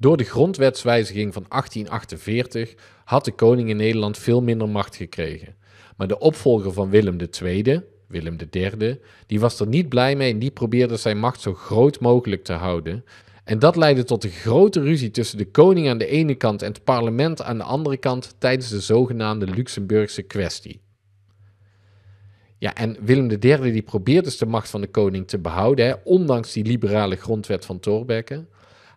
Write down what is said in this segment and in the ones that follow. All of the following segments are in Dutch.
Door de grondwetswijziging van 1848 had de koning in Nederland veel minder macht gekregen. Maar de opvolger van Willem II, Willem III, die was er niet blij mee en die probeerde zijn macht zo groot mogelijk te houden. En dat leidde tot een grote ruzie tussen de koning aan de ene kant en het parlement aan de andere kant tijdens de zogenaamde Luxemburgse kwestie. Ja, en Willem III die probeerde dus de macht van de koning te behouden, ondanks die liberale grondwet van Thorbecke.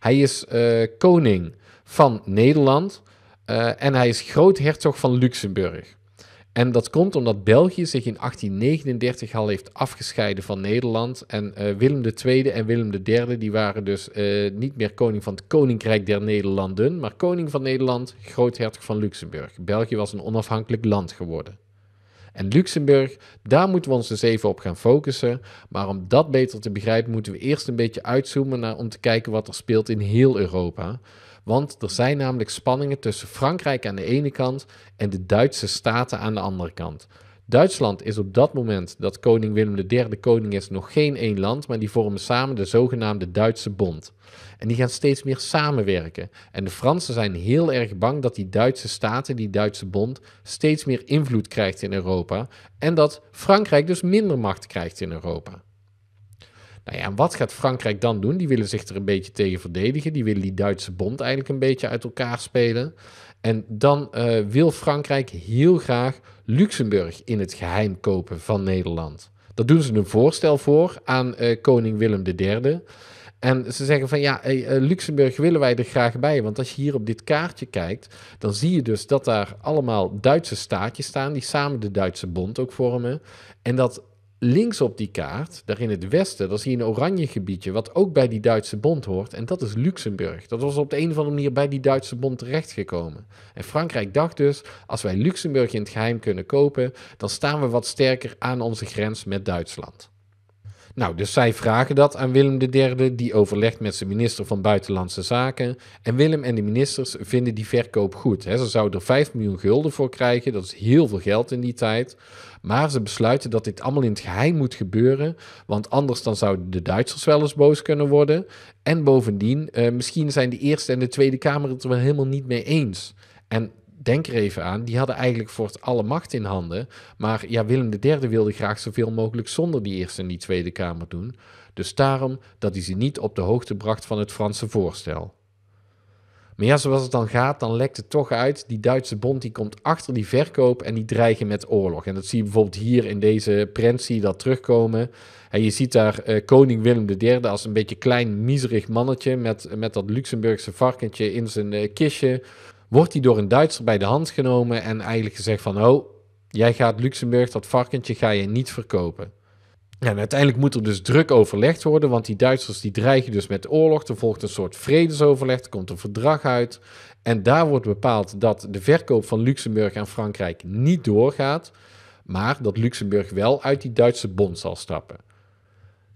Hij is eh, koning van Nederland eh, en hij is groothertog van Luxemburg. En dat komt omdat België zich in 1839 al heeft afgescheiden van Nederland. En eh, Willem II en Willem III die waren dus niet meer koning van het Koninkrijk der Nederlanden, maar koning van Nederland, groothertog van Luxemburg. België was een onafhankelijk land geworden en Luxemburg. Daar moeten we ons dus even op gaan focussen. Maar om dat beter te begrijpen, moeten we eerst een beetje uitzoomen naar, om te kijken wat er speelt in heel Europa. Want er zijn namelijk spanningen tussen Frankrijk aan de ene kant en de Duitse staten aan de andere kant. Duitsland is op dat moment dat koning Willem III koning is nog geen één land, maar die vormen samen de zogenaamde Duitse Bond. En die gaan steeds meer samenwerken. En de Fransen zijn heel erg bang dat die Duitse staten, die Duitse Bond, steeds meer invloed krijgt in Europa. En dat Frankrijk dus minder macht krijgt in Europa. Nou ja, en wat gaat Frankrijk dan doen? Die willen zich er een beetje tegen verdedigen. Die willen die Duitse bond eigenlijk een beetje uit elkaar spelen. En dan eh, wil Frankrijk heel graag Luxemburg in het geheim kopen van Nederland. Dat doen ze een voorstel voor aan eh, koning Willem III. En ze zeggen van ja, eh, Luxemburg willen wij er graag bij. Want als je hier op dit kaartje kijkt, dan zie je dus dat daar allemaal Duitse staatjes staan. die samen de Duitse Bond ook vormen. En dat links op die kaart, daar in het westen, daar zie je een oranje gebiedje, wat ook bij die Duitse bond hoort. En dat is Luxemburg. Dat was op de een of andere manier bij die Duitse bond terechtgekomen. En Frankrijk dacht dus, als wij Luxemburg in het geheim kunnen kopen, dan staan we wat sterker aan onze grens met Duitsland. Nou, dus zij vragen dat aan Willem III, die overlegt met zijn minister van Buitenlandse Zaken. En Willem en de ministers vinden die verkoop goed. ze zouden er 5 miljoen gulden voor krijgen, dat is heel veel geld in die tijd. Maar ze besluiten dat dit allemaal in het geheim moet gebeuren, want anders dan zouden de Duitsers wel eens boos kunnen worden. En bovendien, eh, misschien zijn de Eerste en de Tweede Kamer het er wel helemaal niet mee eens. En denk er even aan, die hadden eigenlijk voor het alle macht in handen. Maar ja, Willem III wilde graag zoveel mogelijk zonder die Eerste en die Tweede Kamer doen. Dus daarom dat hij ze niet op de hoogte bracht van het Franse voorstel. Maar ja, zoals het dan gaat, dan lekt het toch uit. Die Duitse bond die komt achter die verkoop en die dreigen met oorlog. En dat zie je bijvoorbeeld hier in deze prent, zie je dat terugkomen. En je ziet daar eh, koning Willem III als een beetje klein, miserig mannetje met, met dat Luxemburgse varkentje in zijn uh, kistje wordt hij door een Duitser bij de hand genomen en eigenlijk gezegd van, oh, jij gaat Luxemburg, dat varkentje ga je niet verkopen. En uiteindelijk moet er dus druk overlegd worden, want die Duitsers die dreigen dus met oorlog. Er volgt een soort vredesoverleg, er komt een verdrag uit. En daar wordt bepaald dat de verkoop van Luxemburg aan Frankrijk niet doorgaat, maar dat Luxemburg wel uit die Duitse bond zal stappen.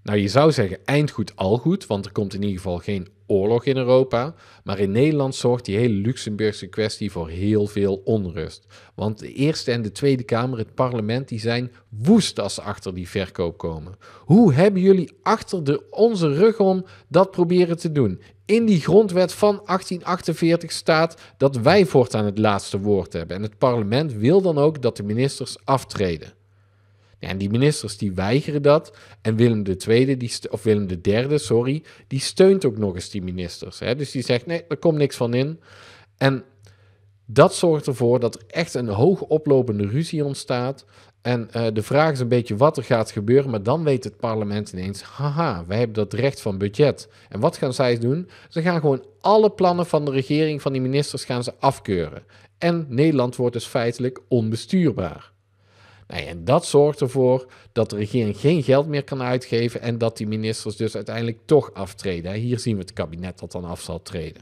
Nou, je zou zeggen eind goed al goed, want er komt in ieder geval geen oorlog in Europa. Maar in Nederland zorgt die hele Luxemburgse kwestie voor heel veel onrust. Want de Eerste en de Tweede Kamer, het parlement, die zijn woest als ze achter die verkoop komen. Hoe hebben jullie achter de, onze rug om dat proberen te doen? In die grondwet van 1848 staat dat wij voortaan het laatste woord hebben. En het parlement wil dan ook dat de ministers aftreden en die ministers die weigeren dat. En Willem II, die of Willem III, sorry, die steunt ook nog eens die ministers. Hè? Dus die zegt, nee, er komt niks van in. En dat zorgt ervoor dat er echt een hoog oplopende ruzie ontstaat. En eh, de vraag is een beetje wat er gaat gebeuren, maar dan weet het parlement ineens, haha, wij hebben dat recht van budget. En wat gaan zij doen? Ze gaan gewoon alle plannen van de regering, van die ministers, gaan ze afkeuren. En Nederland wordt dus feitelijk onbestuurbaar en dat zorgt ervoor dat de regering geen geld meer kan uitgeven en dat die ministers dus uiteindelijk toch aftreden. Hier zien we het kabinet dat dan af zal treden.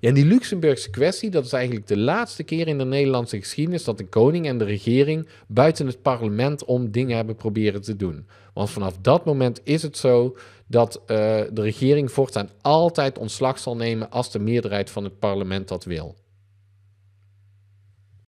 Ja, en die Luxemburgse kwestie, dat is eigenlijk de laatste keer in de Nederlandse geschiedenis dat de koning en de regering buiten het parlement om dingen hebben proberen te doen. Want vanaf dat moment is het zo dat eh, de regering voortaan altijd ontslag zal nemen als de meerderheid van het parlement dat wil.